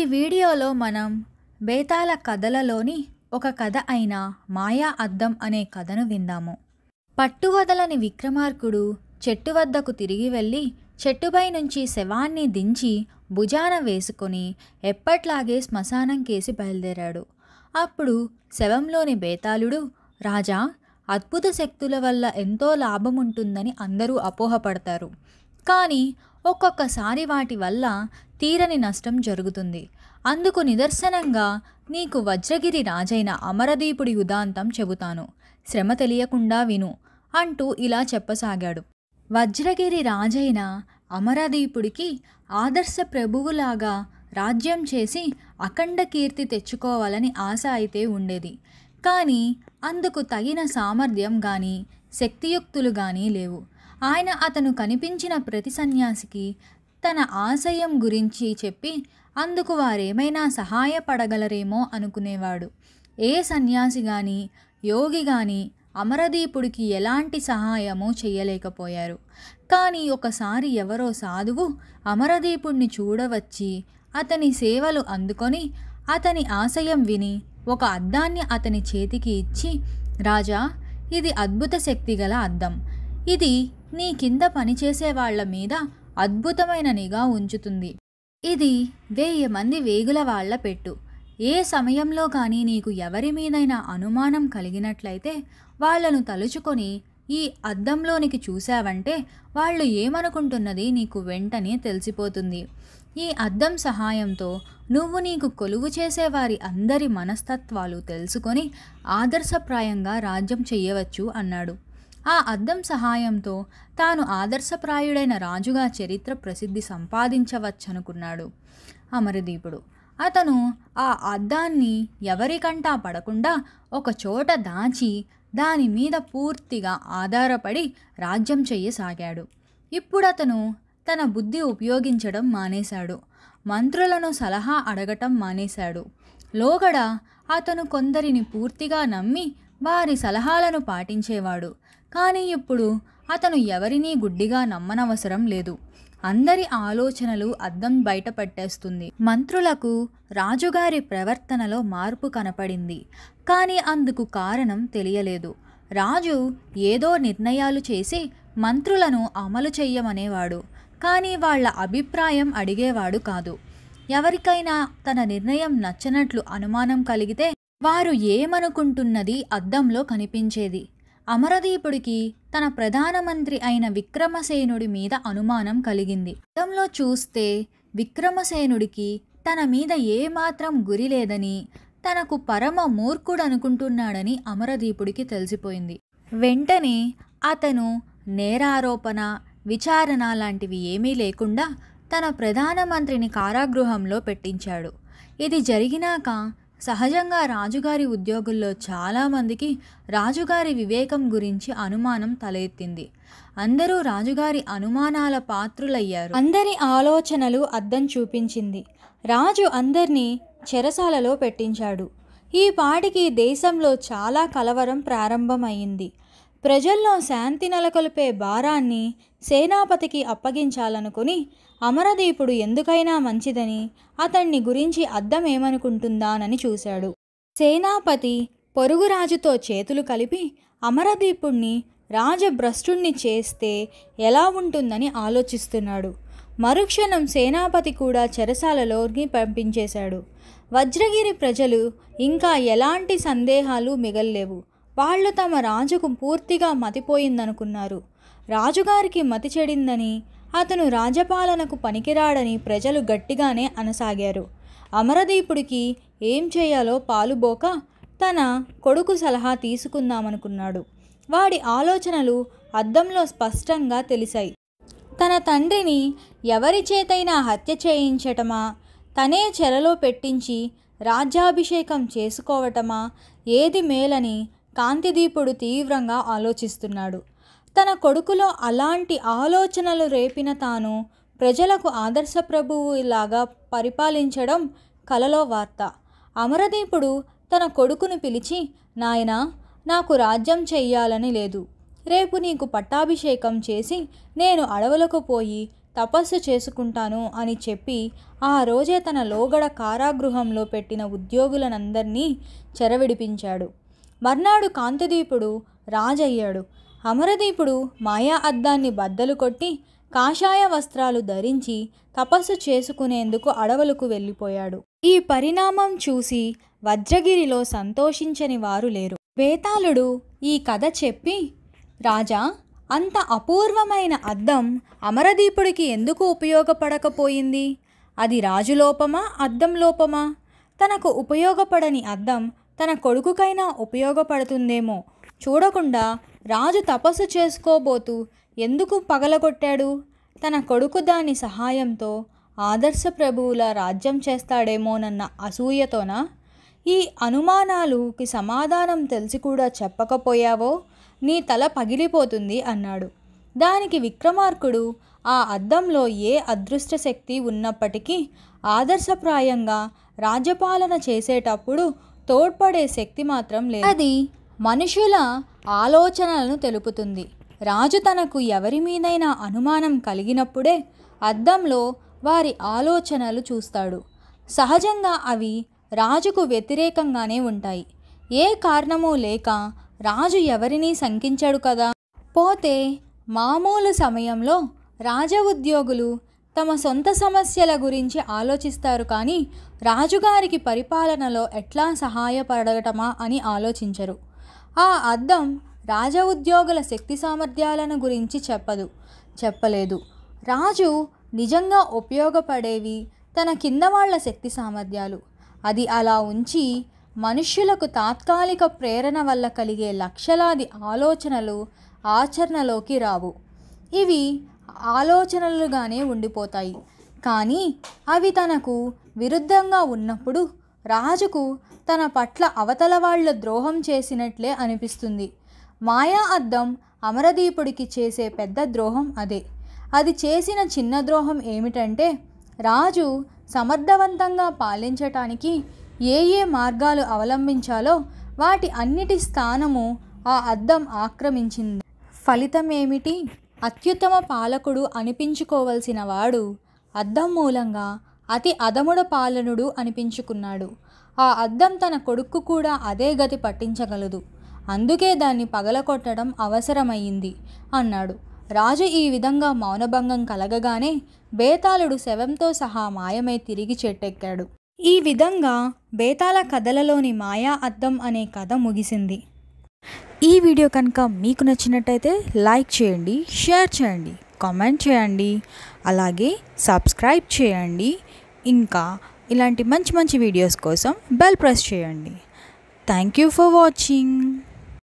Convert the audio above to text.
ఈ వీడియోలో మనం బేతాల కథలలోని ఒక కథ అయిన మాయా అద్దం అనే కథను విందాము పట్టువదలని విక్రమార్కుడు చెట్టు వద్దకు తిరిగి వెళ్ళి చెట్టుపై నుంచి శవాన్ని దించి భుజాన వేసుకొని ఎప్పట్లాగే శ్మశానం కేసి బయలుదేరాడు అప్పుడు శవంలోని బేతాళుడు రాజా అద్భుత శక్తుల వల్ల ఎంతో లాభం ఉంటుందని అందరూ అపోహపడతారు కానీ ఒక్కొక్కసారి వాటి వల్ల తీరని నష్టం జరుగుతుంది అందుకు నిదర్శనంగా నీకు వజ్రగిరి రాజైన అమరదీపుడి ఉదాంతం చెబుతాను శ్రమ తెలియకుండా విను అంటూ ఇలా చెప్పసాగాడు వజ్రగిరి రాజైన అమరదీపుడికి ఆదర్శ ప్రభువులాగా రాజ్యం చేసి అఖండ కీర్తి తెచ్చుకోవాలని ఆశ అయితే ఉండేది కానీ అందుకు తగిన సామర్థ్యం కానీ శక్తియుక్తులు కానీ లేవు ఆయన అతను కనిపించిన ప్రతి సన్యాసికి తన ఆశయం గురించి చెప్పి అందుకు వారేమైనా సహాయపడగలరేమో అనుకునేవాడు ఏ సన్యాసి కానీ యోగి కానీ అమరదీపుడికి ఎలాంటి సహాయమూ చేయలేకపోయారు కానీ ఒకసారి ఎవరో సాధువు అమరదీపుణ్ణి చూడవచ్చి అతని సేవలు అందుకొని అతని ఆశయం విని ఒక అద్దాన్ని అతని చేతికి ఇచ్చి రాజా ఇది అద్భుత శక్తి గల అద్దం ఇది నీ కింద పనిచేసే వాళ్ళ మీద అద్భుతమైన నిఘా ఉంచుతుంది ఇది వెయ్యి మంది వేగుల వాళ్ల పెట్టు ఏ సమయంలో కానీ నీకు ఎవరి మీదైనా అనుమానం కలిగినట్లయితే వాళ్లను తలుచుకొని ఈ అద్దంలోనికి చూశావంటే వాళ్ళు ఏమనుకుంటున్నది నీకు వెంటనే తెలిసిపోతుంది ఈ అద్దం సహాయంతో నువ్వు నీకు కొలువు చేసేవారి అందరి మనస్తత్వాలు తెలుసుకొని ఆదర్శప్రాయంగా రాజ్యం చెయ్యవచ్చు అన్నాడు ఆ అద్దం సహాయంతో తాను ఆదర్శప్రాయుడైన రాజుగా చరిత్ర ప్రసిద్ధి సంపాదించవచ్చనుకున్నాడు అమరదీపుడు అతను ఆ అద్దాన్ని ఎవరికంటా పడకుండా ఒకచోట దాచి దాని మీద పూర్తిగా ఆధారపడి రాజ్యం చెయ్యసాగాడు అతను తన బుద్ధి ఉపయోగించడం మానేశాడు మంత్రులను సలహా అడగటం మానేశాడు లోగడ అతను కొందరిని పూర్తిగా నమ్మి వారి సలహాలను పాటించేవాడు కానీ ఇప్పుడు అతను ఎవరినీ గుడ్డిగా నమ్మనవసరం లేదు అందరి ఆలోచనలు అద్దం బయటపట్టేస్తుంది మంత్రులకు రాజుగారి ప్రవర్తనలో మార్పు కనపడింది కానీ అందుకు కారణం తెలియలేదు రాజు ఏదో నిర్ణయాలు చేసి మంత్రులను అమలు చెయ్యమనేవాడు కానీ వాళ్ళ అభిప్రాయం అడిగేవాడు కాదు ఎవరికైనా తన నిర్ణయం నచ్చనట్లు అనుమానం కలిగితే వారు ఏమనుకుంటున్నది అద్దంలో కనిపించేది అమరదీపుడికి తన ప్రధానమంత్రి అయిన విక్రమసేనుడి మీద అనుమానం కలిగింది గతంలో చూస్తే విక్రమసేనుడికి తన మీద ఏమాత్రం గురి లేదని తనకు పరమ మూర్ఖుడు అనుకుంటున్నాడని అమరదీపుడికి తెలిసిపోయింది వెంటనే అతను నేరారోపణ విచారణ లాంటివి ఏమీ లేకుండా తన ప్రధానమంత్రిని కారాగృహంలో పెట్టించాడు ఇది జరిగినాక సహజంగా రాజుగారి ఉద్యోగుల్లో చాలామందికి రాజుగారి వివేకం గురించి అనుమానం తలెత్తింది అందరూ రాజుగారి అనుమానాల పాత్రులయ్యారు అందరి ఆలోచనలు అద్దం చూపించింది రాజు అందరినీ చెరసాలలో పెట్టించాడు ఈ పాటికి దేశంలో చాలా కలవరం ప్రారంభమైంది ప్రజల్లో శాంతి నెలకొల్పే భారాన్ని సేనాపతికి అప్పగించాలనుకుని అమరదీపుడు ఎందుకైనా మంచిదని అతన్ని గురించి అద్దం ఏమనుకుంటుందానని చూశాడు సేనాపతి పొరుగు రాజుతో చేతులు కలిపి అమరదీపుణ్ణి రాజభ్రష్టుణ్ణి చేస్తే ఎలా ఉంటుందని ఆలోచిస్తున్నాడు మరుక్షణం సేనాపతి కూడా చెరసాలలోని పంపించేశాడు వజ్రగిరి ప్రజలు ఇంకా ఎలాంటి సందేహాలు మిగల్లేవు వాళ్ళు తమ రాజుకు పూర్తిగా మతిపోయిందనుకున్నారు రాజుగారికి మతి చెడిందని అతను రాజపాలనకు పనికిరాడని ప్రజలు గట్టిగానే అనసాగారు అమరదీపుడికి ఏం చేయాలో పాలుబోక తన కొడుకు సలహా తీసుకుందామనుకున్నాడు వాడి ఆలోచనలు అద్దంలో స్పష్టంగా తెలిసాయి తన తండ్రిని ఎవరి చేతైనా హత్య చేయించటమా తనే చెరలో పెట్టించి రాజ్యాభిషేకం చేసుకోవటమా ఏది మేలని కాంతిదీపుడు తీవ్రంగా ఆలోచిస్తున్నాడు తన కొడుకులో అలాంటి ఆలోచనలు రేపిన తాను ప్రజలకు ఆదర్శ ప్రభువు ఇలాగా పరిపాలించడం కలలో వార్త అమరదీపుడు తన కొడుకును పిలిచి నాయనా నాకు రాజ్యం చెయ్యాలని లేదు రేపు నీకు పట్టాభిషేకం చేసి నేను అడవులకు పోయి తపస్సు చేసుకుంటాను అని చెప్పి ఆ రోజే తన లోగడ కారాగృహంలో పెట్టిన ఉద్యోగులనందరినీ చెరవిడిపించాడు మర్నాడు కాంతదీపుడు రాజయ్యాడు అమరదీపుడు మాయా అద్దాన్ని బద్దలు కొట్టి కాషాయ వస్త్రాలు ధరించి తపస్సు చేసుకునేందుకు అడవులకు వెళ్ళిపోయాడు ఈ పరిణామం చూసి వజ్రగిరిలో సంతోషించని వారు లేరు వేతాళుడు ఈ కథ చెప్పి రాజా అంత అపూర్వమైన అద్దం అమరదీపుడికి ఎందుకు ఉపయోగపడకపోయింది అది రాజులోపమా అద్దం లోపమా తనకు ఉపయోగపడని అద్దం తన కొడుకుకైనా ఉపయోగపడుతుందేమో చూడకుండా రాజు తపస్సు చేసుకోబోతూ ఎందుకు పగలగొట్టాడు తన కొడుకు దాని సహాయంతో ఆదర్శ ప్రభువుల రాజ్యం చేస్తాడేమోనన్న అసూయతోన ఈ అనుమానాలుకి సమాధానం తెలిసి కూడా చెప్పకపోయావో నీ తల పగిలిపోతుంది అన్నాడు దానికి విక్రమార్కుడు ఆ అద్దంలో ఏ అదృష్ట శక్తి ఉన్నప్పటికీ ఆదర్శప్రాయంగా రాజ్యపాలన చేసేటప్పుడు తోడ్పడే శక్తి మాత్రం లేదు అది మనుషుల ఆలోచనలను తెలుపుతుంది రాజు తనకు ఎవరి మీదైనా అనుమానం కలిగినప్పుడే అద్దంలో వారి ఆలోచనలు చూస్తాడు సహజంగా అవి రాజుకు వ్యతిరేకంగానే ఉంటాయి ఏ కారణమూ లేక రాజు ఎవరినీ శంకించాడు కదా పోతే మామూలు సమయంలో రాజ ఉద్యోగులు తమ సొంత సమస్యల గురించి ఆలోచిస్తారు కానీ రాజుగారికి పరిపాలనలో ఎట్లా సహాయపడటమా అని ఆలోచించరు ఆ అద్దం రాజ ఉద్యోగుల శక్తి సామర్థ్యాలను గురించి చెప్పదు చెప్పలేదు రాజు నిజంగా ఉపయోగపడేవి తన కింద వాళ్ళ శక్తి సామర్థ్యాలు అది అలా ఉంచి మనుష్యులకు తాత్కాలిక ప్రేరణ వల్ల కలిగే లక్షలాది ఆలోచనలు ఆచరణలోకి రావు ఇవి ఆలోచనలుగానే ఉండిపోతాయి కానీ అవి తనకు విరుద్ధంగా ఉన్నప్పుడు రాజుకు తన పట్ల అవతల వాళ్ళ ద్రోహం చేసినట్లే అనిపిస్తుంది మాయా అద్దం అమరదీపుడికి చేసే పెద్ద ద్రోహం అదే అది చేసిన చిన్న ద్రోహం ఏమిటంటే రాజు సమర్థవంతంగా పాలించటానికి ఏ ఏ మార్గాలు అవలంబించాలో వాటి అన్నిటి స్థానము ఆ అద్దం ఆక్రమించింది ఫలితం ఏమిటి అత్యుత్తమ పాలకుడు అనిపించుకోవలసిన వాడు అద్దం మూలంగా అతి అదముడ పాలనుడు అనిపించుకున్నాడు ఆ అద్దం తన కొడుక్కు కూడా అదే గతి పట్టించగలదు అందుకే దాన్ని పగలకొట్టడం అవసరమయ్యింది అన్నాడు రాజు ఈ విధంగా మౌనభంగం కలగగానే బేతాళుడు శవంతో సహా మాయమై తిరిగి చెట్టెక్కాడు ఈ విధంగా బేతాల కథలలోని మాయా అద్దం అనే కథ ముగిసింది ఈ వీడియో కనుక మీకు నచ్చినట్టయితే లైక్ చేయండి షేర్ చేయండి కామెంట్ చేయండి అలాగే సబ్స్క్రైబ్ చేయండి ఇంకా ఇలాంటి మంచి మంచి వీడియోస్ కోసం బెల్ ప్రెస్ చేయండి థ్యాంక్ యూ ఫర్ వాచింగ్